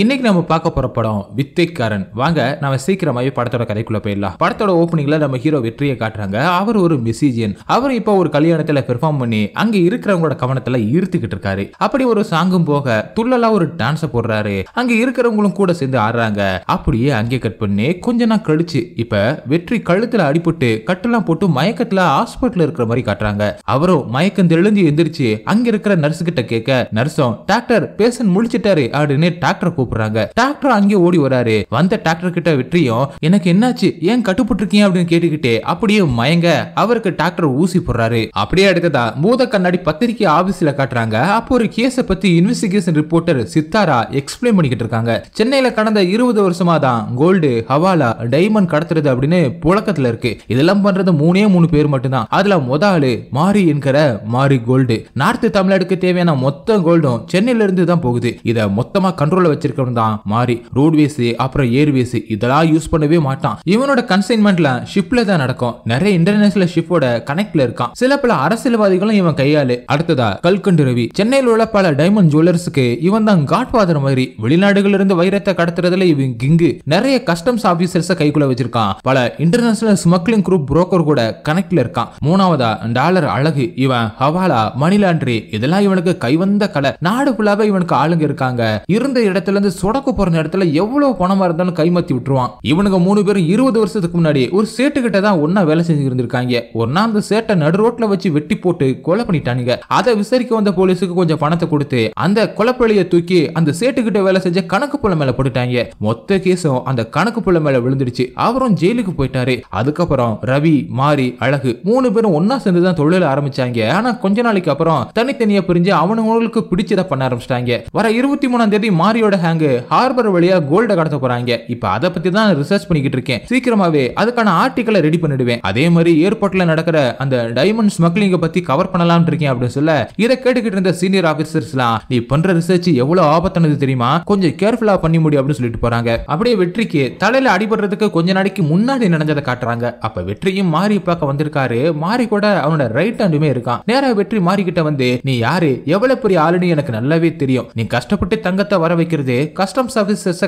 இன்னைக்கு நம்ம பார்க்க போற படம் வித்தைக்காரன் வாங்க நம்ம சீக்கிரமாவே படத்தோட கதைக்குள்ள போயிடலாம் படத்தோட ஓப்பனிங்ல நம்ம ஹீரோ வெற்றியை காட்டுறாங்க அவர் ஒரு மெசிஜியன் அவர் இப்போ ஒரு கல்யாணத்துல பெர்ஃபார்ம் பண்ணி அங்க இருக்கிறவங்களோட கவனத்துல ஈர்த்துக்கிட்டு இருக்காரு அப்படி ஒரு சாங்கும் போக துள்ளலா ஒரு டான்ஸ போடுறாரு அங்க இருக்கிறவங்களும் கூட சேர்ந்து ஆடுறாங்க அப்படியே அங்கே கட் பண்ணி கொஞ்ச நாள் கழிச்சு இப்ப வெற்றி கழுத்துல அடிபட்டு கட்டுலாம் போட்டு மயக்கத்துல ஹாஸ்பிட்டல் இருக்கிற மாதிரி காட்டுறாங்க அவரும் மயக்கம் தெளிஞ்சு எந்திரிச்சு அங்க இருக்கிற நர்ஸ் கிட்ட கேட்க நர்ஸும் டாக்டர் பேசன் முடிச்சிட்டாரு அப்படின்னு டாக்டர் கூப்பிடுறாங்க டாக்டர் அங்கே ஓடி வராரு வந்த டாக்டர் கிட்ட வெற்றியும் எனக்கு என்னாச்சு ஏன் அப்படின்னு கேட்டுக்கிட்டே அப்படியே மயங்க அவருக்கு டாக்டர் ஊசி போடுறாரு அப்படியே கண்ணாடி பத்திரிகை ஆபீஸ்ல காட்டுறாங்க அப்போ ஒரு கேஸ பத்தி இன்வெஸ்டிகேஷன் ரிப்போர்ட்டர் சித்தாரா எக்ஸ்பிளைன் பண்ணிக்கிட்டு இருக்காங்க சென்னையில கடந்த இருபது வருஷமா தான் கோல்டு ஹவாலா டைமண்ட் கடத்துறது அப்படின்னு புழக்கத்துல இருக்கு இதெல்லாம் பண்றது மூணே மூணு பேர் மட்டும்தான் அதுல முத ஆளு மாரி என்கிற மாரி கோல்டு நார்த்து தமிழ்நாடுக்கு தேவையான மொத்த கோல்டும் சென்னையில இருந்து தான் போகுது இதை மொத்தமா கண்ட்ரோல்ல வச்சிருக்க வச்சிருக்கவன் தான் மாறி ரோட்வேஸ் அப்புறம் ஏர்வேஸ் இதெல்லாம் யூஸ் பண்ணவே மாட்டான் இவனோட கன்சைன்மெண்ட்ல ஷிப்ல தான் நடக்கும் நிறைய இன்டர்நேஷனல் ஷிப்போட கனெக்ட்ல இருக்கான் சில பல அரசியல்வாதிகளும் இவன் கையாளு அடுத்ததா கல்கண்டு ரவி சென்னையில் உள்ள பல டைமண்ட் ஜுவல்லர்ஸ்க்கு இவன் தான் காட்ஃபாதர் மாதிரி வெளிநாடுகள் இருந்து வைரத்தை கடத்துறதுல இவன் கிங்கு நிறைய கஸ்டம்ஸ் ஆபீசர்ஸ கைக்குள்ள வச்சிருக்கான் பல இன்டர்நேஷனல் ஸ்மக்லிங் குரூப் புரோக்கர் கூட கனெக்ட்ல இருக்கான் மூணாவதா டாலர் அழகு இவன் ஹவாலா மணி லாண்ட்ரி இதெல்லாம் இவனுக்கு கைவந்த கலை நாடு ஃபுல்லாவே இவனுக்கு ஆளுங்க இருக்காங்க இருந்த இடத்துல இருந்து சொடக்க போற நேரத்துல எவ்வளவு பணமா இருந்தாலும் கைமாத்தி விட்டுருவான் இவனுங்க மூணு பேரும் இருபது வருஷத்துக்கு முன்னாடி ஒரு சேட்டு கிட்ட தான் ஒன்னா வேலை செஞ்சு இருந்திருக்காங்க ஒன்னா அந்த சேட்டை நடு ரோட்ல வச்சு வெட்டி போட்டு கொலை பண்ணிட்டானுங்க அதை விசாரிக்க வந்த போலீஸுக்கு கொஞ்சம் பணத்தை கொடுத்து அந்த கொலப்பழியை தூக்கி அந்த சேட்டுக்கிட்ட வேலை செஞ்ச கணக்கு புள்ள மேல போட்டுட்டாங்க மொத்த கேஸும் அந்த கணக்கு புள்ள மேல விழுந்துருச்சு அவரும் ஜெயிலுக்கு போயிட்டாரு அதுக்கப்புறம் ரவி மாரி அழகு மூணு பேரும் ஒன்னா சேர்ந்து தான் தொழில ஆரம்பிச்சாங்க ஆனா கொஞ்ச நாளைக்கு அப்புறம் தனித்தனியா பிரிஞ்சு அவனவங்களுக்கு பிடிச்சதை பண்ண ஆரம்பிச்சிட்டாங்க வர இருபத்தி மூணாம் தேதி மாரியோட டேங்கு ஹார்பர் வழியா கோல்ட கடத்த போறாங்க இப்ப அதை பத்தி தான் ரிசர்ச் பண்ணிக்கிட்டு இருக்கேன் சீக்கிரமாவே அதுக்கான ஆர்டிக்கலை ரெடி பண்ணிடுவேன் அதே மாதிரி ஏர்போர்ட்ல நடக்கிற அந்த டைமண்ட் ஸ்மக்லிங்க பத்தி கவர் பண்ணலாம்னு இருக்கேன் அப்படின்னு சொல்ல இதை கேட்டுக்கிட்டு இருந்த சீனியர் ஆபீசர்ஸ்லாம் நீ பண்ற ரிசர்ச் எவ்வளவு ஆபத்தானது தெரியுமா கொஞ்சம் கேர்ஃபுல்லா பண்ணி முடியும் அப்படின்னு சொல்லிட்டு போறாங்க அப்படியே வெற்றிக்கு தலையில அடிபடுறதுக்கு கொஞ்ச நாளைக்கு முன்னாடி நடந்ததை காட்டுறாங்க அப்ப வெற்றியும் மாறி பார்க்க வந்திருக்காரு மாறி கூட அவனோட ரைட் ஹேண்டுமே இருக்கான் நேரா வெற்றி மாறிக்கிட்ட வந்து நீ யாரு எவ்வளவு பெரிய ஆளுன்னு எனக்கு நல்லாவே தெரியும் நீ கஷ்டப்பட்டு தங்கத்தை வர வைக்கிறது கஸ்டம்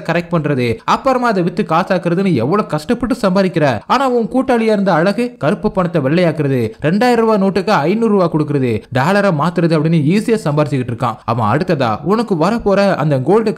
கரெக்ட் பண்றது அப்புறமா அதை வித்து காசாக்குறதுன்னு எவ்வளவு கஷ்டப்பட்டு சம்பாதிக்கிற ஆனா உன் கூட்டாளியா இருந்த அழகு கருப்பு பணத்தை வெள்ளையாக்குறது ரெண்டாயிரம் ரூபாய் நோட்டுக்கு ஐநூறு ரூபாய் கொடுக்குறது டாலரை மாத்துறது அப்படின்னு ஈஸியா இருக்கான் அவன் அடுத்ததா உனக்கு வரப்போற அந்த கோல்டு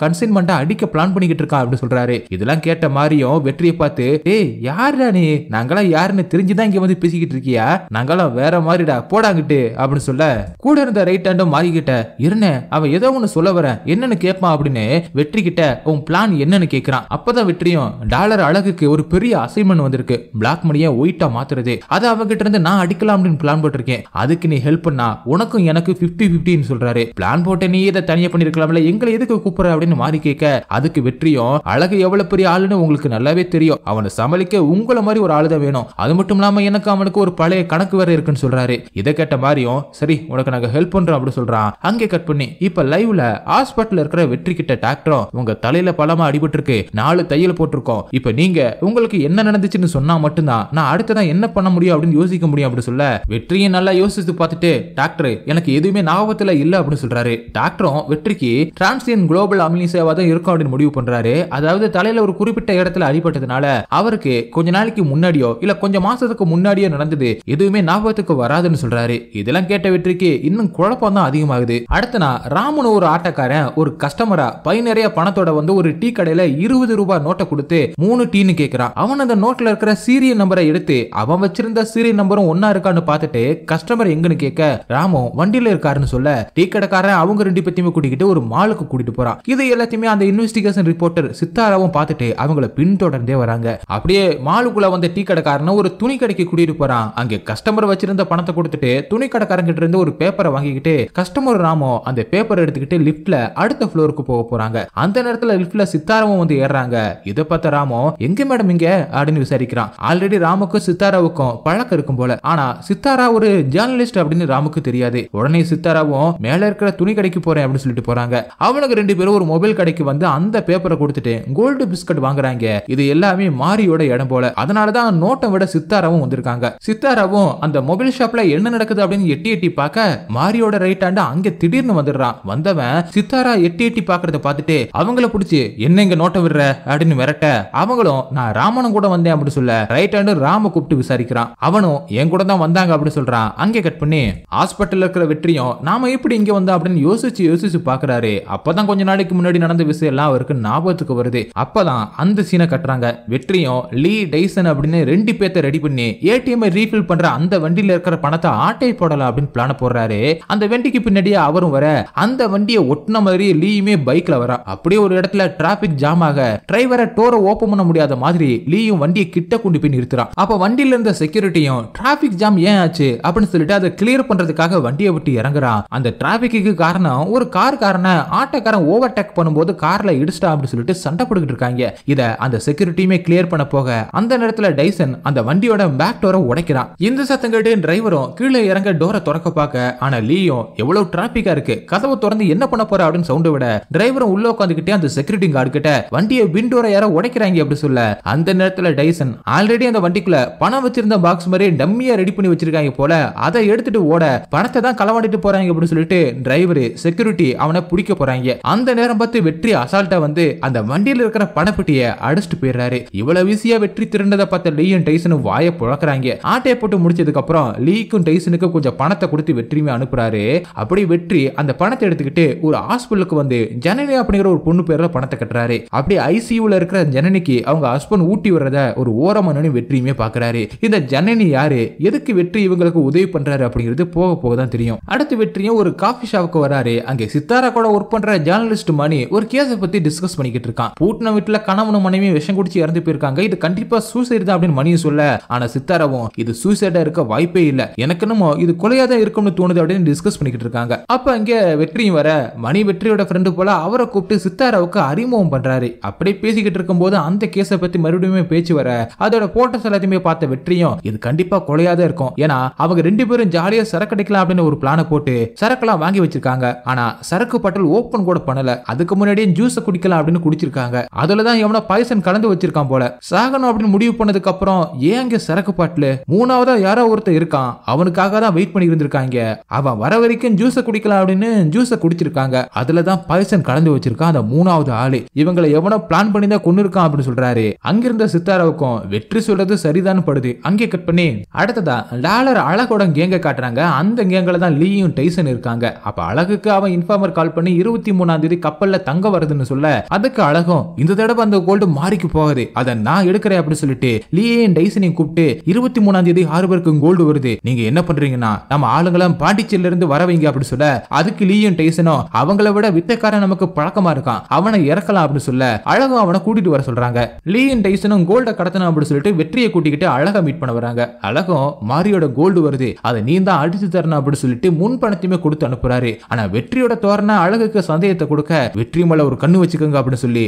அடிக்க பிளான் பண்ணிக்கிட்டு இருக்கான் அப்படின்னு சொல்றாரு இதெல்லாம் கேட்ட மாதிரியும் வெற்றியை பார்த்து ஏய் யாருடா நீ நாங்களாம் யாருன்னு தெரிஞ்சுதான் இங்க வந்து பேசிக்கிட்டு இருக்கியா நாங்களாம் வேற மாதிரிடா போடாங்கிட்டு அப்படின்னு சொல்ல கூட இருந்த ரைட் ஹேண்டும் மாறிக்கிட்ட இருனே அவன் ஏதோ ஒன்னு சொல்ல வரேன் என்னன்னு கேட்பான் அப்படின்னு வெற்றி கிட்ட உன் பிளான் என்னன்னு கேக்குறான் அப்பதான் வெற்றியும் டாலர் அழகுக்கு ஒரு பெரிய அசைன்மெண்ட் வந்திருக்கு பிளாக் மணியை ஒயிட்டா மாத்துறது அதை அவகிட்ட இருந்து நான் அடிக்கலாம் அப்படின்னு பிளான் போட்டிருக்கேன் அதுக்கு நீ ஹெல்ப் பண்ணா உனக்கும் எனக்கு பிப்டி பிப்டின்னு சொல்றாரு பிளான் போட்ட நீ இதை தனியா பண்ணிருக்கலாம்ல எங்களை எதுக்கு கூப்பிடுற அப்படின்னு மாறி கேட்க அதுக்கு வெற்றியும் அழகு எவ்வளவு பெரிய ஆளுன்னு உங்களுக்கு நல்லாவே தெரியும் அவனை சமாளிக்க உங்களை மாதிரி ஒரு ஆளுதான் வேணும் அது மட்டும் இல்லாம எனக்கு அவனுக்கு ஒரு பழைய கணக்கு வேற இருக்குன்னு சொல்றாரு இதை கேட்ட மாதிரியும் சரி உனக்கு நாங்க ஹெல்ப் பண்றோம் அப்படின்னு சொல்றான் அங்கே கட் பண்ணி இப்ப லைவ்ல ஹாஸ்பிட்டல் இருக்கிற வெற்றி கிட்ட டாக்டர் சொல்றோம் உங்க தலையில பலமா அடிபட்டு நாலு தையல் போட்டிருக்கோம் இப்ப நீங்க உங்களுக்கு என்ன நடந்துச்சுன்னு சொன்னா மட்டும்தான் நான் அடுத்ததான் என்ன பண்ண முடியும் அப்படின்னு யோசிக்க முடியும் அப்படின்னு சொல்ல வெற்றியை நல்லா யோசிச்சு பார்த்துட்டு டாக்டர் எனக்கு எதுவுமே ஞாபகத்துல இல்ல அப்படின்னு சொல்றாரு டாக்டரும் வெற்றிக்கு டிரான்சியன் குளோபல் சேவா தான் இருக்கும் அப்படின்னு முடிவு பண்றாரு அதாவது தலையில ஒரு குறிப்பிட்ட இடத்துல அடிபட்டதுனால அவருக்கு கொஞ்ச நாளைக்கு முன்னாடியோ இல்ல கொஞ்சம் மாசத்துக்கு முன்னாடியோ நடந்தது எதுவுமே ஞாபகத்துக்கு வராதுன்னு சொல்றாரு இதெல்லாம் கேட்ட வெற்றிக்கு இன்னும் குழப்பம் தான் அதிகமாகுது அடுத்த நான் ராமனு ஒரு ஆட்டக்காரன் ஒரு கஸ்டமரா பை நிறைய பணத்தோட வந்து ஒரு டீ கடையில இருபது ரூபாய் நோட்டை கொடுத்து மூணு டீன்னு கேட்கிறான் அவன் அந்த நோட்ல இருக்கிற சீரிய நம்பரை எடுத்து அவன் வச்சிருந்த சீரிய நம்பரும் ஒன்னா இருக்கான்னு பார்த்துட்டு கஸ்டமர் எங்கன்னு கேட்க ராமோ வண்டியில இருக்காருன்னு சொல்ல டீ கடைக்காரன் அவங்க ரெண்டு பத்தியுமே கூட்டிக்கிட்டு ஒரு மாலுக்கு கூட்டிட்டு போறான் இது எல்லாத்தையுமே அந்த இன்வெஸ்டிகேஷன் ரிப்போர்ட்டர் சித்தாராவும் பார்த்துட்டு அவங்கள பின்தொடர்ந்தே வராங்க அப்படியே மாலுக்குள்ள வந்த டீ கடைக்காரன் ஒரு துணி கடைக்கு கூட்டிட்டு போறான் அங்க கஸ்டமர் வச்சிருந்த பணத்தை கொடுத்துட்டு துணி கடைக்காரன் கிட்ட இருந்து ஒரு பேப்பரை வாங்கிக்கிட்டு கஸ்டமர் ராமோ அந்த பேப்பர் எடுத்துக்கிட்டு லிப்ட்ல அடுத்த ஃப்ளோருக்கு போக போறாங்க அந்த நேரத்தில் லிப்ட்ல சித்தாராவும் வந்து ஏறாங்க இதை பார்த்த ராமோ எங்க மேடம் இங்க அப்படின்னு விசாரிக்கிறான் ஆல்ரெடி ராமுக்கும் சித்தாராவுக்கும் பழக்கம் இருக்கும் போல ஆனா சித்தாரா ஒரு ஜேர்னலிஸ்ட் அப்படின்னு ராமுக்கு தெரியாது உடனே சித்தாராவும் மேல இருக்கிற துணி கடைக்கு போறேன் அப்படின்னு சொல்லிட்டு போறாங்க அவனுக்கு ரெண்டு பேரும் ஒரு மொபைல் கடைக்கு வந்து அந்த பேப்பரை கொடுத்துட்டு கோல்டு பிஸ்கட் வாங்குறாங்க இது எல்லாமே மாரியோட இடம் போல அதனாலதான் நோட்டை விட சித்தாராவும் வந்திருக்காங்க சித்தாராவும் அந்த மொபைல் ஷாப்ல என்ன நடக்குது அப்படின்னு எட்டி எட்டி பார்க்க மாரியோட ரைட் ஆண்டு அங்க திடீர்னு வந்துடுறான் வந்தவன் சித்தாரா எட்டி எட்டி பாக்குறத பார்த்துட்டு சொல்லி அவங்கள பிடிச்சி என்ன இங்க நோட்டை விடுற அப்படின்னு விரட்ட அவங்களும் நான் ராமனும் கூட வந்தேன் அப்படின்னு சொல்ல ரைட் ஹேண்டு ராம கூப்பிட்டு விசாரிக்கிறான் அவனும் என் கூட தான் வந்தாங்க அப்படின்னு சொல்றான் அங்கே கட் பண்ணி ஹாஸ்பிட்டல் இருக்கிற வெற்றியும் நாம எப்படி இங்க வந்தா அப்படின்னு யோசிச்சு யோசிச்சு பாக்குறாரு அப்பதான் கொஞ்ச நாளைக்கு முன்னாடி நடந்த விஷயம் எல்லாம் அவருக்கு ஞாபகத்துக்கு வருது அப்பதான் அந்த சீனை கட்டுறாங்க வெற்றியும் லீ டைசன் அப்படின்னு ரெண்டு பேர்த்த ரெடி பண்ணி ஏடிஎம் ரீஃபில் பண்ற அந்த வண்டியில இருக்கிற பணத்தை ஆட்டை போடலாம் அப்படின்னு பிளான போடுறாரு அந்த வண்டிக்கு பின்னாடியே அவரும் வர அந்த வண்டியை ஒட்டின மாதிரி லீயுமே பைக்ல வரா அப்படியே ஒரு இடத்துல டிராபிக் ஜாம் ஆக டிரைவரை டோரை ஓப்பன் பண்ண முடியாத மாதிரி லீயும் வண்டியை கிட்ட கொண்டு போய் நிறுத்துறான் அப்ப வண்டியில இருந்த செக்யூரிட்டியும் டிராபிக் ஜாம் ஏன் ஆச்சு அப்படின்னு சொல்லிட்டு அதை கிளியர் பண்றதுக்காக வண்டியை விட்டு இறங்குறான் அந்த டிராபிக்கு காரணம் ஒரு கார் காரண ஆட்டோக்காரன் ஓவர் டேக் பண்ணும்போது கார்ல இடிச்சிட்டா அப்படின்னு சொல்லிட்டு சண்டை போட்டுக்கிட்டு இருக்காங்க இதை அந்த செக்யூரிட்டியுமே கிளியர் பண்ண போக அந்த நேரத்துல டைசன் அந்த வண்டியோட பேக் டோரை உடைக்கிறான் இந்த சத்தம் கேட்டு டிரைவரும் கீழே இறங்க டோரை திறக்க பார்க்க ஆனா லீயும் எவ்வளவு டிராபிக்கா இருக்கு கதவை திறந்து என்ன பண்ண போற அப்படின்னு சவுண்டை விட டிரைவரும் உள்ள அந்த செக்யூரிட்டி கார்டு கிட்ட வண்டியை விண்டோரை யாரோ உடைக்கிறாங்க அப்படி சொல்ல அந்த நேரத்துல டைசன் ஆல்ரெடி அந்த வண்டிக்குள்ள பணம் வச்சிருந்த பாக்ஸ் மாதிரி டம்மியா ரெடி பண்ணி வச்சிருக்காங்க போல அதை எடுத்துட்டு ஓட பணத்தை தான் களவாடிட்டு போறாங்க அப்படின்னு சொல்லிட்டு டிரைவர் செக்யூரிட்டி அவனை பிடிக்க போறாங்க அந்த நேரம் பார்த்து வெற்றி அசால்ட்டா வந்து அந்த இருக்கிற பணப்பெட்டியை அடிச்சுட்டு போயிடுறாரு இவ்வளவு ஈஸியா வெற்றி திருண்டதை பார்த்த லீயும் டைசனும் வாய புழக்கிறாங்க ஆட்டையை போட்டு முடிச்சதுக்கு அப்புறம் லீக்கும் டைசனுக்கும் கொஞ்சம் பணத்தை கொடுத்து வெற்றியுமே அனுப்புறாரு அப்படி வெற்றி அந்த பணத்தை எடுத்துக்கிட்டு ஒரு ஹாஸ்பிட்டலுக்கு வந்து ஜனனி அப்படிங்கிற இருக்கிற ஒரு பொண்ணு பேரில் பணத்தை கட்டுறாரு அப்படி ஐசியூல இருக்கிற ஜனனிக்கு அவங்க ஹஸ்பண்ட் ஊட்டி விடுறத ஒரு ஓரமான வெற்றியுமே பாக்குறாரு இந்த ஜனனி யாரு எதுக்கு வெற்றி இவங்களுக்கு உதவி பண்றாரு அப்படிங்கிறது போக போக தான் தெரியும் அடுத்த வெற்றியும் ஒரு காஃபி ஷாப்புக்கு வராரு அங்கே சித்தாரா கூட ஒர்க் பண்ற ஜேர்னலிஸ்ட் மணி ஒரு கேஸை பத்தி டிஸ்கஸ் பண்ணிக்கிட்டு இருக்கான் பூட்டின வீட்டுல கணவனும் மனைவியும் விஷம் குடிச்சு இறந்து போயிருக்காங்க இது கண்டிப்பா சூசைடு தான் அப்படின்னு மணியும் சொல்ல ஆனா சித்தாராவும் இது சூசைடா இருக்க வாய்ப்பே இல்லை எனக்கு இது கொலையா தான் இருக்கும்னு தோணுது அப்படின்னு டிஸ்கஸ் பண்ணிக்கிட்டு இருக்காங்க அப்போ அங்கே வெற்றியும் வர மணி வெற்றியோட ஃப்ரெண்டு போல அவரை கூப்பிட்டு சித்தாராவுக்கு அறிமுகம் பண்றாரு அப்படியே பேசிக்கிட்டு இருக்கும்போது அந்த கேஸை பத்தி மறுபடியும் பேச்சு வர அதோட போட்டோஸ் எல்லாத்தையுமே பார்த்த வெற்றியும் இது கண்டிப்பா கொலையாத இருக்கும் ஏன்னா அவங்க ரெண்டு பேரும் ஜாலியா சரக்கு அடிக்கலாம் அப்படின்னு ஒரு பிளான போட்டு எல்லாம் வாங்கி வச்சிருக்காங்க ஆனா சரக்கு பட்டல் ஓப்பன் கூட பண்ணல அதுக்கு முன்னாடியே ஜூஸ் குடிக்கலாம் அப்படின்னு குடிச்சிருக்காங்க அதுலதான் எவனோ பாய்சன் கலந்து வச்சிருக்கான் போல சாகணும் அப்படின்னு முடிவு பண்ணதுக்கு அப்புறம் ஏன் அங்க சரக்கு பாட்டில் மூணாவதா யாரோ ஒருத்தர் இருக்கான் அவனுக்காக தான் வெயிட் பண்ணி இருந்திருக்காங்க அவன் வர வரைக்கும் ஜூஸ் குடிக்கலாம் அப்படின்னு ஜூஸ் குடிச்சிருக்காங்க அதுலதான் பாய்சன் கலந்து வச்சிருக்கான் அந்த மூணாவது ஆளு இவங்களை எவனோ பிளான் பண்ணி தான் கொண்டு இருக்கான் அப்படின்னு சொல்றாரு அங்கிருந்த சித்தாராவுக்கும் வெற்றி சொல்றது சரிதான் படுது அங்கே கட் பண்ணி அடுத்ததா டாலர் அழகோட கேங்க காட்டுறாங்க அந்த கேங்கில தான் லீயும் டைசன் இருக்காங்க அப்ப அழகுக்கு அவன் இன்ஃபார்மர் கால் பண்ணி இருபத்தி மூணாம் தேதி கப்பல்ல தங்க வருதுன்னு சொல்ல அதுக்கு அழகும் இந்த தடவை அந்த கோல்டு மாறிக்கு போகுது அதை நான் எடுக்கிறேன் அப்படின்னு சொல்லிட்டு லீயையும் டைசனையும் கூப்பிட்டு இருபத்தி மூணாம் தேதி ஹார்பருக்கு கோல்டு வருது நீங்க என்ன பண்றீங்கன்னா நம்ம ஆளுங்களாம் பாண்டிச்சேரியில இருந்து வரவீங்க அப்படின்னு சொல்ல அதுக்கு லீயும் டைசனும் அவங்கள விட வித்தக்காரன் நமக்கு பழக்கமா இருக்கான் அவனை இறக்கலாம் அப்படின்னு சொல்ல அழகும் அவனை கூட்டிட்டு வர சொல்றாங்க டைசனும் கோல்ட கடத்தணும் சொல்லிட்டு வெற்றியை கூட்டிக்கிட்டு அழகா மீட் பண்ண வராங்க அழகும் மாரியோட கோல்டு வருது அதை நீ தான் அடிச்சு தரணும் அப்படின்னு சொல்லிட்டு முன் பணத்தையுமே கொடுத்து அனுப்புறாரு ஆனா வெற்றியோட தோரண அழகுக்கு சந்தேகத்தை கொடுக்க வெற்றி மேல ஒரு கண்ணு வச்சுக்கோங்க அப்படின்னு சொல்லி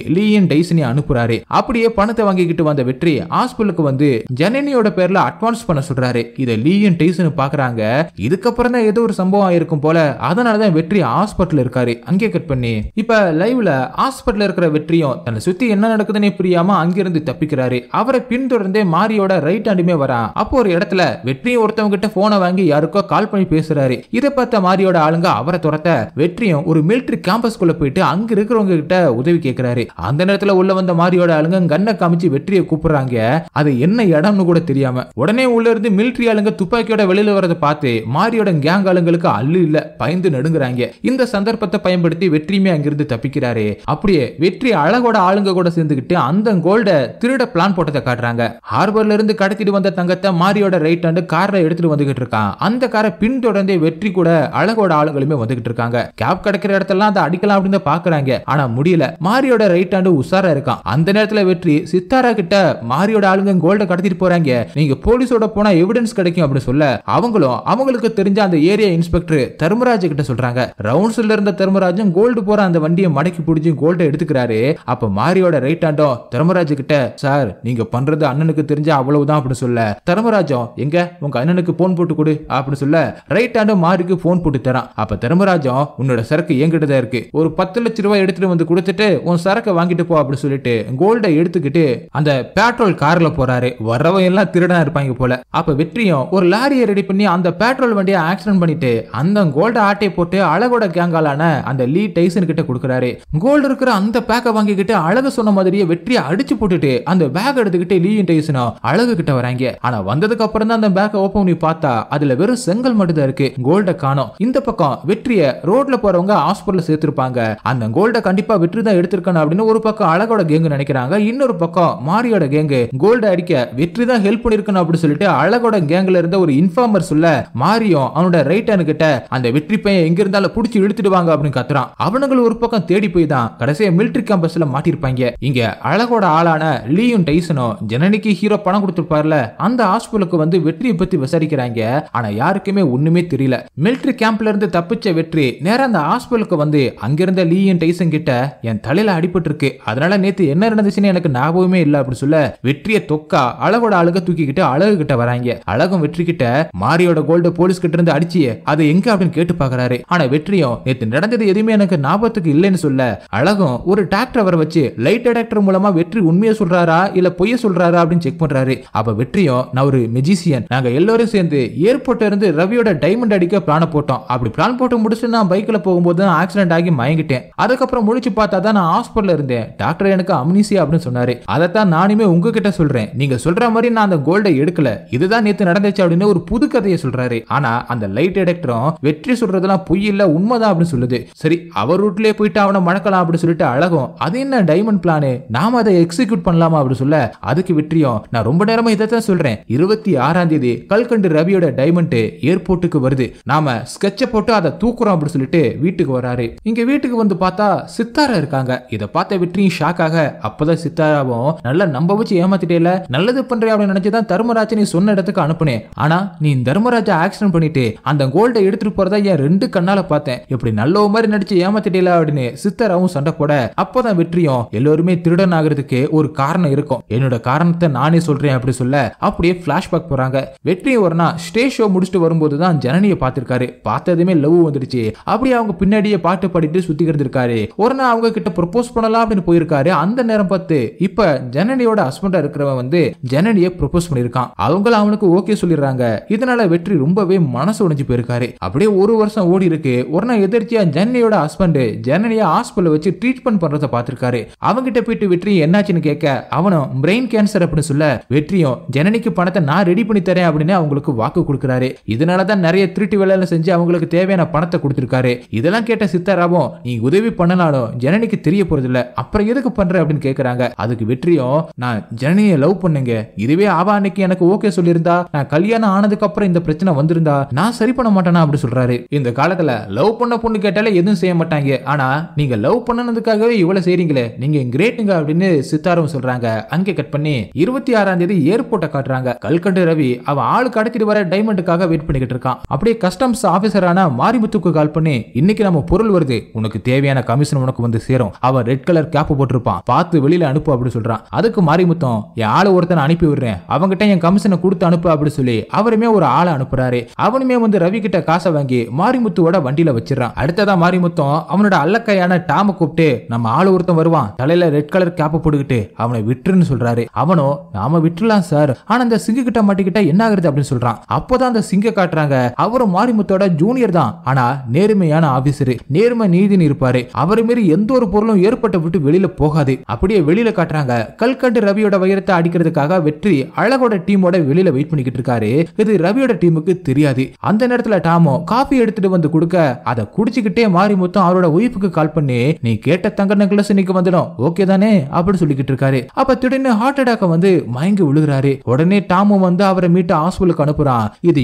டைசனை அனுப்புறாரு அப்படியே பணத்தை வாங்கிக்கிட்டு வந்த வெற்றி ஹாஸ்பிட்டலுக்கு வந்து ஜனனியோட பேர்ல அட்வான்ஸ் பண்ண சொல்றாரு இதை லீயன் டைசன் பாக்குறாங்க இதுக்கப்புறம் தான் ஏதோ ஒரு சம்பவம் ஆயிருக்கும் போல அதனாலதான் வெற்றி ஹாஸ்பிட்டல் இருக்காரு அங்கே கட் பண்ணி இப்ப லைவ் லைவ்ல ஹாஸ்பிட்டலில் இருக்கிற வெற்றியும் தன்னை சுத்தி என்ன நடக்குதுன்னே புரியாமல் அங்கிருந்து தப்பிக்கிறாரு அவரை பின்தொடர்ந்தே மாரியோட ரைட் ஆண்டுமே வரா அப்போ ஒரு இடத்துல வெற்றியும் ஒருத்தவங்க கிட்ட போனை வாங்கி யாருக்கோ கால் பண்ணி பேசுறாரு இதை பார்த்த மாரியோட ஆளுங்க அவரை துரத்த வெற்றியும் ஒரு மிலிட்ரி கேம்பஸ்குள்ள போயிட்டு அங்க இருக்கிறவங்க கிட்ட உதவி கேட்கிறாரு அந்த நேரத்தில் உள்ள வந்த மாரியோட ஆளுங்க கண்ணை காமிச்சு வெற்றியை கூப்பிடுறாங்க அது என்ன இடம்னு கூட தெரியாம உடனே உள்ள இருந்து மிலிட்ரி ஆளுங்க துப்பாக்கியோட வெளியில வரதை பார்த்து மாரியோட கேங் ஆளுங்களுக்கு அல்லு இல்ல பயந்து நடுங்குறாங்க இந்த சந்தர்ப்பத்தை பயன்படுத்தி வெற்றியுமே அங்கிருந்து தப்பிக்க நிக்கிறாரு அப்படியே வெற்றி அழகோட ஆளுங்க கூட சேர்ந்துகிட்டு அந்த கோல்ட திருட பிளான் போட்டதை காட்டுறாங்க ஹார்பர்ல இருந்து கடத்திட்டு வந்த தங்கத்தை மாரியோட ரைட் ஹேண்ட் கார்ல எடுத்துட்டு வந்துகிட்டு இருக்கான் அந்த காரை பின்தொடர்ந்தே வெற்றி கூட அழகோட ஆளுங்களுமே வந்துகிட்டு இருக்காங்க கேப் கிடைக்கிற இடத்தெல்லாம் அதை அடிக்கலாம் அப்படின்னு பாக்குறாங்க ஆனா முடியல மாரியோட ரைட் ஹேண்ட் உஷாரா இருக்கான் அந்த நேரத்துல வெற்றி சித்தாரா கிட்ட மாரியோட ஆளுங்க கோல்ட கடத்திட்டு போறாங்க நீங்க போலீஸோட போனா எவிடன்ஸ் கிடைக்கும் அப்படின்னு சொல்ல அவங்களும் அவங்களுக்கு தெரிஞ்ச அந்த ஏரியா இன்ஸ்பெக்டர் தர்மராஜ் கிட்ட சொல்றாங்க ரவுண்ட்ஸ்ல இருந்த தர்மராஜும் கோல்டு போற அந்த வண்டியை மடை மடக்கி பிடிச்சி கோல்ட்டை எடுத்துக்கிறாரு அப்ப மாரியோட ரைட் ஆண்டோ தர்மராஜ் கிட்ட சார் நீங்க பண்றது அண்ணனுக்கு தெரிஞ்ச அவ்வளவுதான் அப்படின்னு சொல்ல தர்மராஜம் எங்க உங்க அண்ணனுக்கு போன் போட்டு கொடு அப்படின்னு சொல்ல ரைட் ஆண்டோ மாரிக்கு போன் போட்டு தரான் அப்ப தர்மராஜம் உன்னோட சரக்கு என்கிட்ட தான் இருக்கு ஒரு பத்து லட்சம் ரூபாய் எடுத்துட்டு வந்து கொடுத்துட்டு உன் சரக்கை வாங்கிட்டு போ அப்படின்னு சொல்லிட்டு கோல்டை எடுத்துக்கிட்டு அந்த பெட்ரோல் கார்ல போறாரு வரவன் எல்லாம் திருடனா இருப்பாங்க போல அப்ப வெற்றியும் ஒரு லாரியை ரெடி பண்ணி அந்த பெட்ரோல் வண்டியை ஆக்சிடென்ட் பண்ணிட்டு அந்த கோல்ட ஆட்டை போட்டு அழகோட கேங்காலான அந்த லீ டைசன் கிட்ட கொடுக்குறாரு கோல்டு இருக்கிற அந்த பேக்கை வாங்கிக்கிட்டு அழகு சொன்ன மாதிரியே வெற்றியை அடிச்சு போட்டுட்டு அந்த பேக் எடுத்துக்கிட்டு லீயின் டேசனா அழகு கிட்ட வராங்க ஆனா வந்ததுக்கு அப்புறம் தான் அந்த பேக்கை ஓப்பன் பண்ணி பார்த்தா அதுல வெறும் செங்கல் மட்டும் தான் இருக்கு கோல்ட காணும் இந்த பக்கம் வெற்றியை ரோட்ல போறவங்க ஹாஸ்பிட்டல் சேர்த்திருப்பாங்க அந்த கோல்ட கண்டிப்பா வெற்றி தான் எடுத்திருக்கணும் அப்படின்னு ஒரு பக்கம் அழகோட கேங் நினைக்கிறாங்க இன்னொரு பக்கம் மாரியோட கேங்கு கோல்ட அடிக்க வெற்றி தான் ஹெல்ப் பண்ணிருக்கணும் அப்படின்னு சொல்லிட்டு அழகோட கேங்ல இருந்த ஒரு இன்ஃபார்மர் சொல்ல மாரியும் அவனோட ரைட் ஹேண்ட் கிட்ட அந்த வெற்றி பையன் எங்க இருந்தாலும் புடிச்சு இழுத்துடுவாங்க அப்படின்னு கத்துறான் அவனுங்களை ஒரு பக்கம் தேடி தேடி போய் தான் கடைசியாக மிலிட்ரி கேம்பஸ்ல மாட்டிருப்பாங்க இங்க அழகோட ஆளான லீயும் டைசனும் ஜனனிக்கு ஹீரோ பணம் கொடுத்துருப்பார்ல அந்த ஹாஸ்பிட்டலுக்கு வந்து வெற்றியை பத்தி விசாரிக்கிறாங்க ஆனா யாருக்குமே ஒண்ணுமே தெரியல மிலிட்ரி கேம்ப்ல இருந்து தப்பிச்ச வெற்றி நேரம் அந்த ஹாஸ்பிட்டலுக்கு வந்து அங்கிருந்த லீயும் டைசன் கிட்ட என் தலையில அடிபட்டு இருக்கு அதனால நேத்து என்ன நடந்துச்சுன்னு எனக்கு ஞாபகமே இல்லை அப்படின்னு சொல்ல வெற்றியை தொக்கா அழகோட அழக தூக்கிக்கிட்டு அழகு கிட்ட வராங்க அழகும் வெற்றி கிட்ட மாரியோட கோல்டு போலீஸ் கிட்ட இருந்து அடிச்சு அது எங்க அப்படின்னு கேட்டு பாக்குறாரு ஆனா வெற்றியும் நேத்து நடந்தது எதுவுமே எனக்கு ஞாபகத்துக்கு இல்லைன்னு சொல்ல இல்ல அழகும் ஒரு டிராக்டர் அவரை வச்சு லைட் டிடெக்டர் மூலமா வெற்றி உண்மையை சொல்றாரா இல்ல பொய்ய சொல்றாரா அப்படின்னு செக் பண்றாரு அப்ப வெற்றியும் நான் ஒரு மெஜிசியன் நாங்க எல்லாரும் சேர்ந்து ஏர்போர்ட்ல இருந்து ரவியோட டைமண்ட் அடிக்க பிளான போட்டோம் அப்படி பிளான் போட்டு முடிச்சு நான் பைக்ல போகும்போது தான் ஆக்சிடென்ட் ஆகி மயங்கிட்டேன் அதுக்கப்புறம் முடிச்சு பார்த்தா தான் நான் ஹாஸ்பிட்டல் இருந்தேன் டாக்டர் எனக்கு அம்னிசியா அப்படின்னு சொன்னாரு அதைத்தான் நானுமே உங்ககிட்ட சொல்றேன் நீங்க சொல்ற மாதிரி நான் அந்த கோல்டை எடுக்கல இதுதான் நேத்து நடந்துச்சு அப்படின்னு ஒரு புது கதையை சொல்றாரு ஆனா அந்த லைட் டிடெக்டரும் வெற்றி சொல்றதெல்லாம் பொய் இல்ல உண்மைதான் அப்படின்னு சொல்லுது சரி அவர் ரூட்லயே போயிட்டு அவனை மணக்கலாம் அப்படின்னு சொல்லிட்டு அழகும் அது என்ன டைமண்ட் பிளானு நாம அதை எக்ஸிக்யூட் பண்ணலாமா அப்படின்னு சொல்ல அதுக்கு வெற்றியும் நான் ரொம்ப நேரமா இதை தான் சொல்றேன் இருபத்தி ஆறாம் தேதி கல்கண்டு ரவியோட டைமண்ட் ஏர்போர்ட்டுக்கு வருது நாம ஸ்கெட்ச போட்டு அதை தூக்குறோம் அப்படின்னு சொல்லிட்டு வீட்டுக்கு வராரு இங்க வீட்டுக்கு வந்து பார்த்தா சித்தாரா இருக்காங்க இதை பார்த்த வெற்றியும் ஷாக்காக அப்பதான் சித்தாராவும் நல்லா நம்ப வச்சு இல்ல நல்லது பண்றேன் அப்படின்னு நினைச்சுதான் தர்மராஜ நீ சொன்ன இடத்துக்கு அனுப்புனேன் ஆனா நீ தர்மராஜா ஆக்சிடென்ட் பண்ணிட்டு அந்த கோல்டை எடுத்துட்டு போறதா என் ரெண்டு கண்ணால பார்த்தேன் இப்படி நல்ல மாதிரி நடிச்சு இல்ல அப்படின்னு சித்தராவும் சண்டை போட அப்பதான் வெற்றியும் எல்லோருமே திருடன் ஆகிறதுக்கு ஒரு காரணம் இருக்கும் என்னோட காரணத்தை நானே சொல்றேன் அப்படி சொல்ல அப்படியே பிளாஷ்பேக் போறாங்க வெற்றி ஒரு நாள் ஸ்டேஜ் ஷோ முடிச்சுட்டு வரும்போது தான் ஜனனியை பார்த்திருக்காரு பார்த்ததுமே லவ் வந்துடுச்சு அப்படியே அவங்க பின்னாடியே பாட்டு பாடிட்டு சுத்தி இருந்திருக்காரு ஒரு நாள் அவங்க கிட்ட ப்ரொபோஸ் பண்ணலாம் அப்படின்னு போயிருக்காரு அந்த நேரம் பார்த்து இப்ப ஜனனியோட ஹஸ்பண்டா இருக்கிறவன் வந்து ஜனனியை ப்ரொபோஸ் பண்ணிருக்கான் அவங்கள அவனுக்கு ஓகே சொல்லிடுறாங்க இதனால வெற்றி ரொம்பவே மனசு உடைஞ்சு போயிருக்காரு அப்படியே ஒரு வருஷம் ஓடி இருக்கு ஒரு நாள் எதிர்த்தியா ஜனனியோட ஹஸ்பண்ட் ஜனனியா ஹாஸ்பிட்டல் வச்சு ட்ரீட்மெண்ட் பண்ணுறத பார்த்துருக்காரு அவங்ககிட்ட போயிட்டு வெற்றி என்னாச்சுன்னு கேட்க அவனும் பிரெயின் கேன்சர் அப்படின்னு சொல்ல வெற்றியும் ஜனனிக்கு பணத்தை நான் ரெடி பண்ணி தரேன் அப்படின்னு அவங்களுக்கு வாக்கு கொடுக்குறாரு இதனாலதான் நிறைய திருட்டு வேலை செஞ்சு அவங்களுக்கு தேவையான பணத்தை கொடுத்துருக்காரு இதெல்லாம் கேட்ட சித்தாராவும் நீ உதவி பண்ணனாலும் ஜனனிக்கு தெரிய இல்ல அப்புறம் எதுக்கு பண்ற அப்படின்னு கேக்குறாங்க அதுக்கு வெற்றியும் நான் ஜனனியை லவ் பண்ணுங்க இதுவே ஆவா அன்னைக்கு எனக்கு ஓகே சொல்லியிருந்தா நான் கல்யாணம் ஆனதுக்கு அப்புறம் இந்த பிரச்சனை வந்திருந்தா நான் சரி பண்ண மாட்டேனா அப்படி சொல்றாரு இந்த காலத்துல லவ் பண்ண பொண்ணு கேட்டாலே எதுவும் செய்ய மாட்டாங்க ஆனா நீங்க நீங்கள் லவ் பண்ணனதுக்காகவே இவ்வளோ செய்கிறீங்களே நீங்கள் கிரேட்டுங்க அப்படின்னு சித்தாரும் சொல்கிறாங்க அங்கே கட் பண்ணி இருபத்தி ஆறாம் தேதி ஏர்போர்ட்டை காட்டுறாங்க கல்கண்டு ரவி அவன் ஆளு கடத்திட்டு வர டைமண்டுக்காக வெயிட் பண்ணிக்கிட்டு இருக்கான் அப்படியே கஸ்டம்ஸ் ஆஃபீஸரான மாரிமுத்துக்கு கால் பண்ணி இன்னைக்கு நம்ம பொருள் வருது உனக்கு தேவையான கமிஷன் உனக்கு வந்து சேரும் அவன் ரெட் கலர் கேப் போட்டிருப்பான் பார்த்து வெளியில அனுப்பு அப்படின்னு சொல்றான் அதுக்கு மாரிமுத்தம் என் ஆளு ஒருத்தனை அனுப்பி விடுறேன் அவங்ககிட்ட என் கமிஷனை கொடுத்து அனுப்பு அப்படின்னு சொல்லி அவருமே ஒரு ஆளை அனுப்புறாரு அவனுமே வந்து ரவி கிட்ட காசை வாங்கி மாரிமுத்துவோட வண்டியில வச்சிடறான் அடுத்ததான் மாரிமுத்தம் அவனோட அல்லக்கையான உடனே டாம கூப்பிட்டு நம்ம ஆள் ஒருத்தன் வருவான் தலையில ரெட் கலர் கேப் போட்டுக்கிட்டு அவனை விட்டுருன்னு சொல்றாரு அவனும் நாம விட்டுலாம் சார் ஆனா அந்த சிங்க கிட்ட மாட்டிக்கிட்டா என்ன ஆகுறது அப்படின்னு சொல்றான் அப்போதான் அந்த சிங்க காட்டுறாங்க அவரும் மாரிமுத்தோட ஜூனியர் தான் ஆனா நேர்மையான ஆபீசர் நேர்மை நீதினு இருப்பாரு அவர் மாரி எந்த ஒரு பொருளும் ஏற்பட்டு விட்டு வெளியில போகாது அப்படியே வெளியில காட்டுறாங்க கல்கண்டு ரவியோட வைரத்தை அடிக்கிறதுக்காக வெற்றி அழகோட டீமோட வெளியில வெயிட் பண்ணிக்கிட்டு இருக்காரு இது ரவியோட டீமுக்கு தெரியாது அந்த நேரத்துல டாமோ காஃபி எடுத்துட்டு வந்து கொடுக்க அதை குடிச்சுக்கிட்டே மாரிமுத்தம் அவரோட ஒய்ஃபுக்கு கால் பண்ணி உடனே நீ கேட்ட தங்க நெக்லஸ் இன்னைக்கு வந்துடும் அப்படின்னு சொல்லிக்கிட்டு இருக்காரு அப்ப திடீர்னு ஹார்ட் வந்து மயங்கி விழுகிறாரு உடனே வந்து அவரை மீட்டு ஹாஸ்பிட்டலுக்கு அனுப்புறான் இது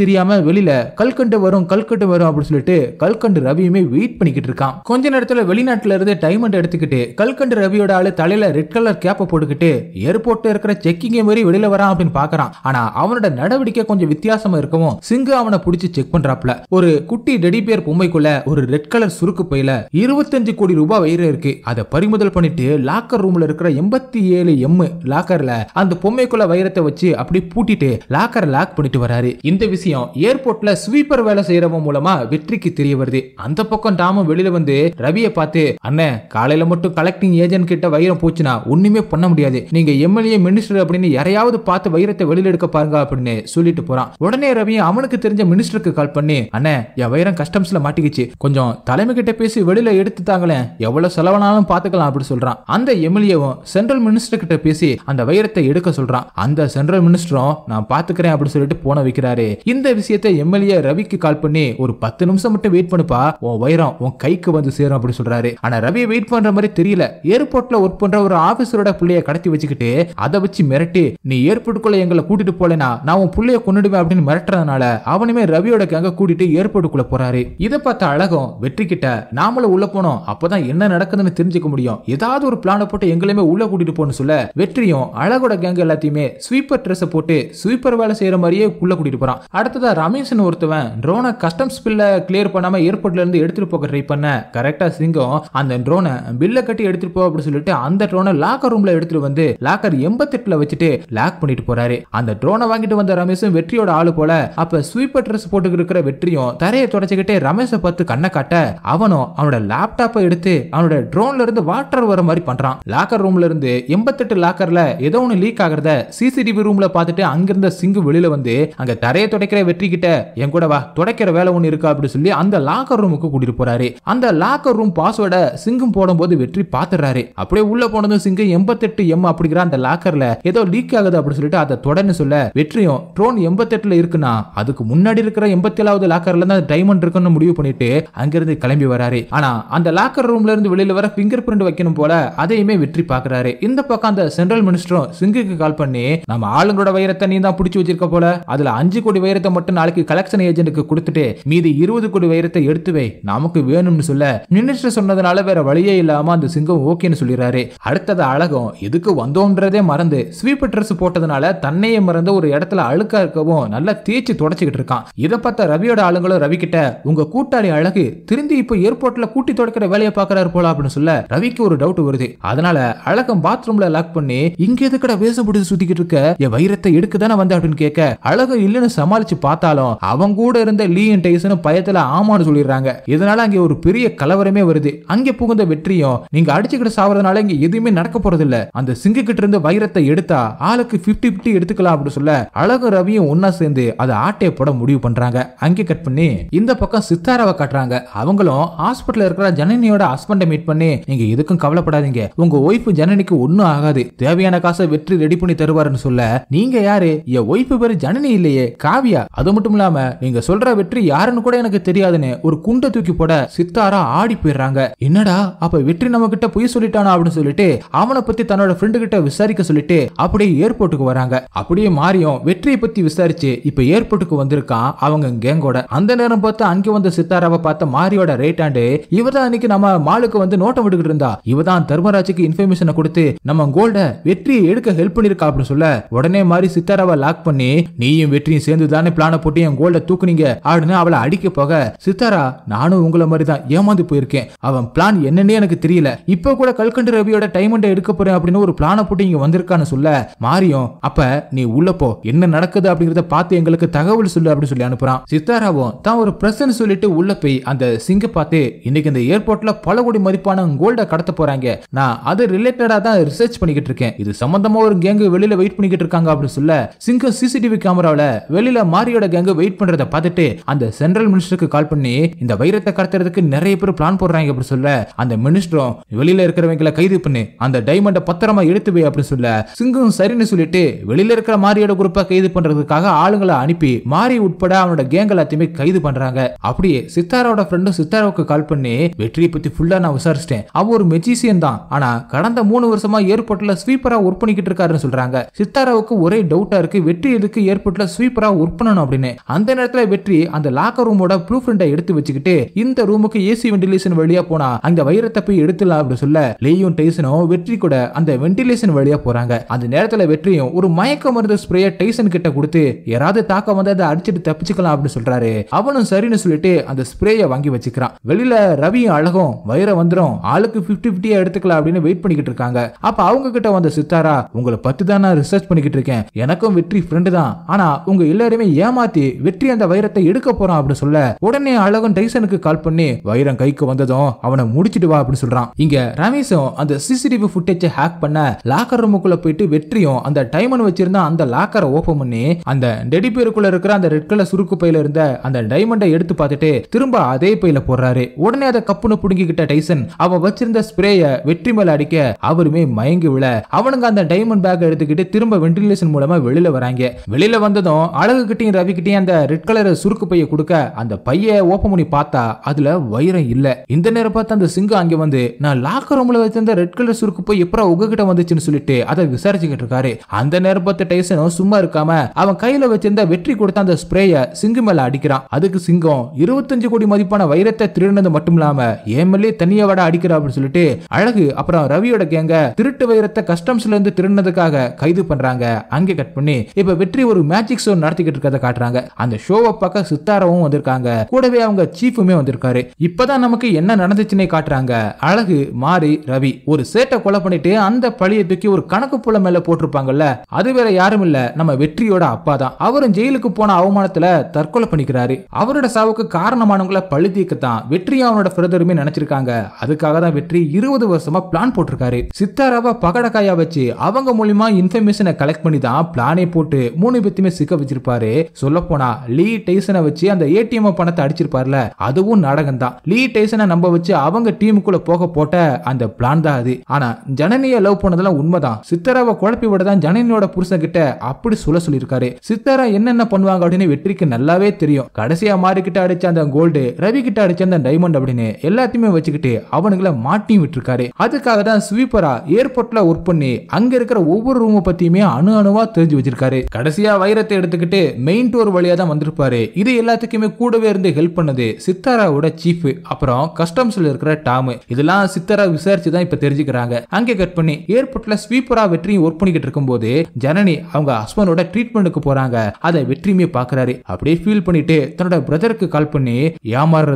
தெரியாம வெளியில கல்கண்டு வரும் கல்கண்டு வரும் அப்படின்னு சொல்லிட்டு கல்கண்டு ரவியுமே வெயிட் பண்ணிக்கிட்டு இருக்கான் கொஞ்ச நேரத்துல வெளிநாட்டுல இருந்து டைமண்ட் எடுத்துக்கிட்டு கல்கண்டு ரவியோட ஆளு தலையில ரெட் கலர் கேப்பை போட்டுக்கிட்டு ஏர்போர்ட் இருக்கிற செக்கிங்க மாதிரி வெளியில வரான் அப்படின்னு பாக்குறான் ஆனா அவனோட நடவடிக்கை கொஞ்சம் வித்தியாசமா இருக்கவும் சிங்கு அவனை பிடிச்சி செக் பண்றாப்ல ஒரு குட்டி டெடி பேர் பொம்மைக்குள்ள ஒரு ரெட் கலர் சுருக்கு பையில இரு இருபத்தஞ்சு கோடி ரூபாய் வயிறு இருக்கு அதை பறிமுதல் பண்ணிட்டு லாக்கர் ரூம்ல இருக்கிற எண்பத்தி ஏழு எம் லாக்கர்ல அந்த பொம்மைக்குள்ள வைரத்தை வச்சு அப்படி பூட்டிட்டு லாக்கர் லாக் பண்ணிட்டு வராரு இந்த விஷயம் ஏர்போர்ட்ல ஸ்வீப்பர் வேலை செய்யறவன் மூலமா வெற்றிக்கு தெரிய வருது அந்த பக்கம் டாமும் வெளியில வந்து ரவியை பார்த்து அண்ணன் காலையில மட்டும் கலெக்டிங் ஏஜென்ட் கிட்ட வைரம் போச்சுன்னா ஒண்ணுமே பண்ண முடியாது நீங்க எம்எல்ஏ மினிஸ்டர் அப்படின்னு யாரையாவது பார்த்து வைரத்தை வெளியில எடுக்க பாருங்க அப்படின்னு சொல்லிட்டு போறான் உடனே ரவியும் அவனுக்கு தெரிஞ்ச மினிஸ்டருக்கு கால் பண்ணி அண்ணன் என் வைரம் கஸ்டம்ஸ்ல மாட்டிக்கிச்சு கொஞ்சம் தலைமை கிட்ட பேசி வெளியில எடுத்துட்டாங்களேன் எவ்வளவு செலவனாலும் பாத்துக்கலாம் அப்படி சொல்றான் அந்த எம்எல்ஏவும் சென்ட்ரல் மினிஸ்டர் கிட்ட பேசி அந்த வைரத்தை எடுக்க சொல்றான் அந்த சென்ட்ரல் மினிஸ்டரும் நான் பாத்துக்கிறேன் அப்படின்னு சொல்லிட்டு போன வைக்கிறாரு இந்த விஷயத்த எம்எல்ஏ ரவிக்கு கால் பண்ணி ஒரு பத்து நிமிஷம் மட்டும் வெயிட் பண்ணுப்பா உன் வைரம் உன் கைக்கு வந்து சேரும் அப்படி சொல்றாரு ஆனா ரவி வெயிட் பண்ற மாதிரி தெரியல ஏர்போர்ட்ல ஒர்க் பண்ற ஒரு ஆபீசரோட பிள்ளைய கடத்தி வச்சுக்கிட்டு அதை வச்சு மிரட்டி நீ ஏர்போர்ட்டுக்குள்ள எங்களை கூட்டிட்டு போலனா நான் உன் பிள்ளைய கொண்டுடுவேன் அப்படின்னு மிரட்டுறதுனால அவனுமே ரவியோட கேங்க கூட்டிட்டு ஏர்போர்ட்டுக்குள்ள போறாரு இதை பார்த்த அழகும் வெற்றி கிட்ட நாமளும் உள்ள போனோம் அப்பதான் என்ன நடக்குதுன்னு தெரிஞ்சுக்க முடியும் ஏதாவது ஒரு பிளான போட்டு எங்களையுமே உள்ள கூட்டிட்டு போன்னு சொல்ல வெற்றியும் அழகோட கேங் எல்லாத்தையுமே ஸ்வீப்பர் ட்ரெஸ் போட்டு ஸ்வீப்பர் வேலை செய்யற மாதிரியே உள்ள கூட்டிட்டு போறான் அடுத்ததா ரமேஷன் ஒருத்தவன் ட்ரோனை கஸ்டம்ஸ் பில்ல கிளியர் பண்ணாம ஏர்போர்ட்ல இருந்து எடுத்துட்டு போக ட்ரை பண்ண கரெக்டா சிங்கம் அந்த ட்ரோனை பில்ல கட்டி எடுத்துட்டு போ அப்படின்னு சொல்லிட்டு அந்த ட்ரோனை லாக்கர் ரூம்ல எடுத்துட்டு வந்து லாக்கர் எண்பத்தெட்டுல வச்சுட்டு லாக் பண்ணிட்டு போறாரு அந்த ட்ரோனை வாங்கிட்டு வந்த ரமேஷும் வெற்றியோட ஆளு போல அப்ப ஸ்வீப்பர் ட்ரெஸ் போட்டுக்கிட்டு இருக்கிற வெற்றியும் தரையை தொடச்சுக்கிட்டே ரமேஷை பார்த்து கண்ணை காட்ட அவனும் அவனோட லாக் லேப்டாப்பை எடுத்து அவனோட ட்ரோன்ல இருந்து வாட்டர் வர மாதிரி பண்றான் லாக்கர் ரூம்ல இருந்து எண்பத்தெட்டு லாக்கர்ல ஏதோ ஒன்று லீக் ஆகிறத சிசிடிவி ரூம்ல பார்த்துட்டு அங்கிருந்த சிங்கு வெளியில வந்து அங்க தரையை துடைக்கிற வெற்றி கிட்ட என் கூட வா துடைக்கிற வேலை ஒன்று இருக்கா அப்படின்னு சொல்லி அந்த லாக்கர் ரூமுக்கு கூட்டிட்டு போறாரு அந்த லாக்கர் ரூம் பாஸ்வேர்ட சிங்கும் போடும்போது வெற்றி பார்த்துறாரு அப்படியே உள்ள போனதும் சிங்கு எண்பத்தெட்டு எம் அப்படிங்கிற அந்த லாக்கர்ல ஏதோ லீக் ஆகுது அப்படின்னு சொல்லிட்டு அதை தொடர்ந்து சொல்ல வெற்றியும் ட்ரோன் எண்பத்தெட்டுல இருக்குன்னா அதுக்கு முன்னாடி இருக்கிற எண்பத்தி ஏழாவது லாக்கர்ல அந்த டைமண்ட் இருக்குன்னு முடிவு பண்ணிட்டு அங்கிருந்து கிளம்பி வராரு ஆனா அந்த லாக்கர் ரூம்ல இருந்து வெளியில வர பிங்கர் பிரிண்ட் வைக்கணும் போல அதையுமே வெற்றி பாக்குறாரு இந்த பக்கம் அந்த சென்ட்ரல் மினிஸ்டரும் சிங்குக்கு கால் பண்ணி நம்ம ஆளுங்களோட வைரத்தை நீ தான் பிடிச்சி வச்சிருக்க போல அதுல அஞ்சு கோடி வைரத்தை மட்டும் நாளைக்கு கலெக்ஷன் ஏஜென்ட்டுக்கு கொடுத்துட்டு மீதி இருபது கோடி வைரத்தை எடுத்து வை நமக்கு வேணும்னு சொல்ல மினிஸ்டர் சொன்னதுனால வேற வழியே இல்லாம அந்த சிங்கம் ஓகேன்னு சொல்லிடுறாரு அடுத்தது அழகும் எதுக்கு வந்தோம்ன்றதே மறந்து ஸ்வீப்பர் ட்ரெஸ் போட்டதுனால தன்னையே மறந்து ஒரு இடத்துல அழுக்கா இருக்கவும் நல்லா தேய்ச்சி தொடச்சிக்கிட்டு இருக்கான் இதை பார்த்தா ரவியோட ஆளுங்களும் ரவி கிட்ட உங்க கூட்டாளி அழகு திருந்தி இப்போ ஏர்போர்ட்ல கூட்டி எடுக்கிற வேலையை பாக்குறாரு போல அப்படின்னு சொல்ல ரவிக்கு ஒரு டவுட் வருது அதனால அழகம் பாத்ரூம்ல லாக் பண்ணி இங்க எதுக்கட வேஷம் போட்டு சுத்திக்கிட்டு இருக்க என் வைரத்தை எடுக்க வந்த அப்படின்னு கேட்க அழகம் இல்லைன்னு சமாளிச்சு பார்த்தாலும் அவங்க கூட இருந்த லீயன் பயத்துல ஆமான்னு சொல்லிடுறாங்க இதனால ஒரு பெரிய கலவரமே வருது அங்கே புகுந்த வெற்றியும் நீங்க அடிச்சுக்கிட்டு சாவறதுனால இங்க எதுவுமே நடக்க போறதில்ல அந்த சிங்கு கிட்ட இருந்து வைரத்தை எடுத்தா ஆளுக்கு பிப்டி பிப்டி எடுத்துக்கலாம் அப்படின்னு சொல்ல அழகு ரவியும் ஒன்னா சேர்ந்து அதை ஆட்டைய போட முடிவு பண்றாங்க அங்கே கட் பண்ணி இந்த பக்கம் சித்தாராவை காட்டுறாங்க அவங்களும் ஹாஸ்பிட்டல் இருக்கிற இருக்கிற ஜனனியோட ஹஸ்பண்டை மீட் பண்ணி நீங்க எதுக்கும் கவலைப்படாதீங்க உங்க ஒய்ஃப் ஜனனிக்கு ஒன்னும் ஆகாது தேவையான காசை வெற்றி ரெடி பண்ணி தருவாருன்னு சொல்ல நீங்க யாரு என் ஒய்ஃப் பேரு ஜனனி இல்லையே காவியா அது மட்டும் இல்லாம நீங்க சொல்ற வெற்றி யாருன்னு கூட எனக்கு தெரியாதுன்னு ஒரு குண்டை தூக்கி போட சித்தாரா ஆடி போயிடுறாங்க என்னடா அப்ப வெற்றி நம்ம கிட்ட பொய் சொல்லிட்டானா அப்படின்னு சொல்லிட்டு அவனை பத்தி தன்னோட ஃப்ரெண்டு கிட்ட விசாரிக்க சொல்லிட்டு அப்படியே ஏர்போர்ட்டுக்கு வராங்க அப்படியே மாறியும் வெற்றியை பத்தி விசாரிச்சு இப்ப ஏர்போர்ட்டுக்கு வந்திருக்கான் அவங்க கேங்கோட அந்த நேரம் பார்த்து அங்கே வந்த சித்தாராவை பார்த்த மாரியோட ரைட் ஹேண்டு இவர் அமுதா அன்னைக்கு நம்ம மாலுக்கு வந்து நோட்டம் விட்டுக்கிட்டு இருந்தா இவ தான் தர்மராஜுக்கு இன்ஃபர்மேஷனை கொடுத்து நம்ம கோல்ட வெற்றியை எடுக்க ஹெல்ப் பண்ணிருக்கா அப்படின்னு சொல்ல உடனே மாதிரி சித்தாராவை லாக் பண்ணி நீயும் வெற்றியும் சேர்ந்து தானே பிளான போட்டு என் கோல்ட தூக்குனீங்க அப்படின்னு அவளை அடிக்க போக சித்தாரா நானும் உங்களை மாதிரி தான் ஏமாந்து போயிருக்கேன் அவன் பிளான் என்னன்னே எனக்கு தெரியல இப்ப கூட கல்கண்டு ரவியோட டைமண்டை எடுக்க போறேன் அப்படின்னு ஒரு பிளான போட்டு இங்க வந்திருக்கான்னு சொல்ல மாறியும் அப்ப நீ உள்ள போ என்ன நடக்குது அப்படிங்கறத பார்த்து எங்களுக்கு தகவல் சொல்லு அப்படின்னு சொல்லி அனுப்புறான் சித்தாராவும் தான் ஒரு பிரசன் சொல்லிட்டு உள்ள போய் அந்த சிங்க பார்த்து இன்னைக்கு இந்த ஏர்போர்ட்ல பல கோடி மதிப்பான கோல்ட கடத்த போறாங்க நான் அது ரிலேட்டடா தான் ரிசர்ச் பண்ணிக்கிட்டு இருக்கேன் இது சம்பந்தமா ஒரு கேங்கு வெளியில வெயிட் பண்ணிக்கிட்டு இருக்காங்க அப்படின்னு சொல்ல சிங்கம் சிசிடிவி கேமராவில வெளியில மாரியோட கேங்க வெயிட் பண்றதை பார்த்துட்டு அந்த சென்ட்ரல் மினிஸ்டருக்கு கால் பண்ணி இந்த வைரத்தை கடத்துறதுக்கு நிறைய பேர் பிளான் போடுறாங்க அப்படின்னு சொல்ல அந்த மினிஸ்டரும் வெளியில இருக்கிறவங்களை கைது பண்ணு அந்த டைமண்ட பத்திரமா எடுத்து போய் அப்படின்னு சொல்ல சிங்கம் சரின்னு சொல்லிட்டு வெளியில இருக்கிற மாரியோட குரூப்பை கைது பண்றதுக்காக ஆளுங்களை அனுப்பி மாரி உட்பட அவனோட கேங் எல்லாத்தையுமே கைது பண்றாங்க அப்படியே சித்தாராவோட ஃப்ரெண்டும் சித்தாராவுக்கு கால் பண்ணி வெற்றியை பத்தி ஃபுல்லா நான் விசாரிச்சிட்டேன் அவன் ஒரு மெஜிசியன் தான் ஆனா கடந்த மூணு வருஷமா ஏர்போர்ட்ல ஸ்வீப்பரா ஒர்க் பண்ணிக்கிட்டு இருக்காருன்னு சொல்றாங்க சித்தாராவுக்கு ஒரே டவுட்டா இருக்கு வெற்றி எதுக்கு ஏர்போர்ட்ல ஸ்வீப்பரா ஒர்க் பண்ணணும் அப்படின்னு அந்த நேரத்துல வெற்றி அந்த லாக்கர் ரூமோட ப்ரூஃப் பிரிண்டை எடுத்து வச்சுக்கிட்டு இந்த ரூமுக்கு ஏசி வெண்டிலேஷன் வழியா போனா அந்த வைரத்தை போய் எடுத்துலாம் அப்படின்னு சொல்ல லேயும் டைசனும் வெற்றி கூட அந்த வெண்டிலேஷன் வழியா போறாங்க அந்த நேரத்துல வெற்றியும் ஒரு மயக்க மருந்து ஸ்ப்ரேய டைசன் கிட்ட கொடுத்து யாராவது தாக்க வந்து அதை அடிச்சுட்டு தப்பிச்சுக்கலாம் அப்படின்னு சொல்றாரு அவனும் சரின்னு சொல்லிட்டு அந்த ஸ்ப்ரேய வாங்கி வச்சுக்கிறான் வெளியில ரவி அழகும் வைர வந்துடும் ஆளுக்கு பிப்டி பிப்டியா எடுத்துக்கலாம் அப்படின்னு வெயிட் பண்ணிக்கிட்டு இருக்காங்க அப்ப அவங்க கிட்ட வந்த சித்தாரா உங்களை பத்து தான் நான் ரிசர்ச் பண்ணிக்கிட்டு இருக்கேன் எனக்கும் வெற்றி ஃப்ரெண்டு தான் ஆனா உங்க எல்லாருமே ஏமாத்தி வெற்றி அந்த வைரத்தை எடுக்க போறான் அப்படின்னு சொல்ல உடனே அழகும் டைசனுக்கு கால் பண்ணி வைரம் கைக்கு வந்ததும் அவனை முடிச்சிட்டு வா அப்படின்னு சொல்றான் இங்க ரமேஷும் அந்த சிசிடிவி ஃபுட்டேஜை ஹேக் பண்ண லாக்கர் ரூமுக்குள்ள போயிட்டு வெற்றியும் அந்த டைமண்ட் வச்சிருந்தா அந்த லாக்கரை ஓபன் பண்ணி அந்த டெடி பேருக்குள்ள இருக்கிற அந்த ரெட் கலர் சுருக்கு பையில இருந்த அந்த டைமண்டை எடுத்து பார்த்துட்டு திரும்ப அதே பையில போடுறாரு உடனே அதை கப்புன்னு புடுங்கிக்கிட்ட டைசன் அவன் வச்சிருந்த ஸ்ப்ரேய வெற்றி மேல அடிக்க அவருமே மயங்கி விழ அவனுங்க அந்த டைமண்ட் பேக் எடுத்துக்கிட்டு திரும்ப வென்டிலேஷன் மூலமா வெளியில வராங்க வெளியில வந்ததும் அழகு கிட்டையும் ரவி கிட்டையும் அந்த ரெட் கலர் சுருக்கு பைய கொடுக்க அந்த பைய ஓப்பன் பண்ணி பார்த்தா அதுல வைரம் இல்ல இந்த நேரம் பார்த்து அந்த சிங்கம் அங்க வந்து நான் லாக்கர் ரூம்ல வச்சிருந்த ரெட் கலர் சுருக்கு போய் எப்பரா உங்ககிட்ட வந்துச்சுன்னு சொல்லிட்டு அதை விசாரிச்சுக்கிட்டு இருக்காரு அந்த நேரம் பார்த்த டைசனும் சும்மா இருக்காம அவன் கையில வச்சிருந்த வெற்றி கொடுத்த அந்த ஸ்ப்ரேய சிங்கு மேல அடிக்கிறான் அதுக்கு சிங்கம் இருபத்தஞ்சு கோடி மதிப்பான வைரத்தை திருடினது மட்டும் இல்லாம அடிக்கிற அப்படின்னு சொல்லிட்டு அழகு அப்புறம் ரவியோட கேங்க திருட்டு வைரத்தை கஸ்டம்ஸ்ல இருந்து திருடினதுக்காக கைது பண்றாங்க அங்கே கட் பண்ணி இப்ப வெற்றி ஒரு மேஜிக் ஷோ நடத்திக்கிட்டு இருக்கிறத காட்டுறாங்க அந்த ஷோவை பார்க்க வந்திருக்காங்க கூடவே அவங்க சீஃபுமே வந்திருக்காரு இப்பதான் நமக்கு என்ன நடந்துச்சுன்னே காட்டுறாங்க அழகு மாறி ரவி ஒரு சேட்டை கொலை பண்ணிட்டு அந்த பழியை தூக்கி ஒரு கணக்கு புல மேல போட்டிருப்பாங்கல்ல அது வேற யாரும் இல்ல நம்ம வெற்றியோட அப்பா தான் அவரும் ஜெயிலுக்கு போன அவமானத்துல தற்கொலை பண்ணிக்கிறாரு அவரோட சாவுக்கு காரணமானவங்களை பழி தீர்க்கத்தான் வெற்றி அவனோட மனதருமே நினைச்சிருக்காங்க அதுக்காக தான் வெற்றி இருபது வருஷமா பிளான் போட்டிருக்காரு சித்தாராவா பகடக்காயா வச்சு அவங்க மூலியமா இன்ஃபர்மேஷனை கலெக்ட் பண்ணி தான் பிளானே போட்டு மூணு பேத்தையுமே சிக்க வச்சிருப்பாரு சொல்ல போனா லீ டைசனை வச்சு அந்த ஏடிஎம் பணத்தை அடிச்சிருப்பார்ல அதுவும் நாடகம் தான் லீ டைசனை நம்ப வச்சு அவங்க டீமுக்குள்ள போக போட்ட அந்த பிளான் தான் அது ஆனா ஜனனிய லவ் பண்ணதெல்லாம் உண்மைதான் சித்தாராவை குழப்பி விட தான் ஜனனியோட புருஷன் கிட்ட அப்படி சொல்ல சொல்லியிருக்காரு சித்தாரா என்னென்ன பண்ணுவாங்க அப்படின்னு வெற்றிக்கு நல்லாவே தெரியும் கடைசியா மாறிக்கிட்ட அடிச்ச அந்த கோல்டு ரவி கிட்ட அடிச்ச அந்த டைமண்ட் அப்படின்னு எல்லாத்தையுமே வச்சுக்கிட்டு அவனுங்களை மாட்டி விட்டுருக்காரு அதுக்காக தான் ஸ்வீப்பரா ஏர்போர்ட்ல ஒர்க் பண்ணி அங்க இருக்கிற ஒவ்வொரு ரூம் பத்தியுமே அணு அணுவா தெரிஞ்சு வச்சிருக்காரு கடைசியா வைரத்தை எடுத்துக்கிட்டு மெயின் டோர் வழியா தான் வந்திருப்பாரு இது எல்லாத்துக்குமே கூடவே இருந்து ஹெல்ப் பண்ணது சித்தாராவோட சீஃப் அப்புறம் கஸ்டம்ஸ்ல இருக்கிற டாம் இதெல்லாம் சித்தாரா விசாரிச்சு தான் இப்ப தெரிஞ்சுக்கிறாங்க அங்கே கட் பண்ணி ஏர்போர்ட்ல ஸ்வீப்பரா வெற்றியும் ஒர்க் பண்ணிக்கிட்டு இருக்கும்போது ஜனனி அவங்க ஹஸ்பண்டோட ட்ரீட்மெண்ட்டுக்கு போறாங்க அதை வெற்றியுமே பாக்குறாரு அப்படியே ஃபீல் பண்ணிட்டு தன்னோட பிரதருக்கு கால் பண்ணி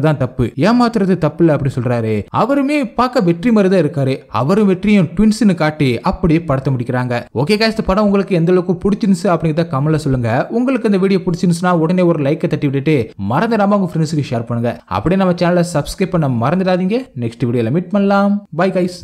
தான் தப்பு ஏமாத்துறது தப்பு தப்பு இல்லை அப்படி சொல்றாரு அவருமே பார்க்க வெற்றி மாதிரி தான் இருக்காரு அவரும் வெற்றியும் ட்வின்ஸ்னு காட்டி அப்படியே படத்தை முடிக்கிறாங்க ஓகே காய்ஸ் படம் உங்களுக்கு எந்த அளவுக்கு பிடிச்சிருந்துச்சு அப்படிங்கிறத கமல்ல சொல்லுங்க உங்களுக்கு இந்த வீடியோ பிடிச்சிருந்துச்சுன்னா உடனே ஒரு லைக்கை தட்டி விட்டுட்டு மறந்துடாம உங்க ஃப்ரெண்ட்ஸுக்கு ஷேர் பண்ணுங்க அப்படியே நம்ம சேனலை சப்ஸ்கிரைப் பண்ண மறந்துடாதீங்க நெக்ஸ்ட் வீடியோல மீட் பண்ணலாம் பாய் கைஸ்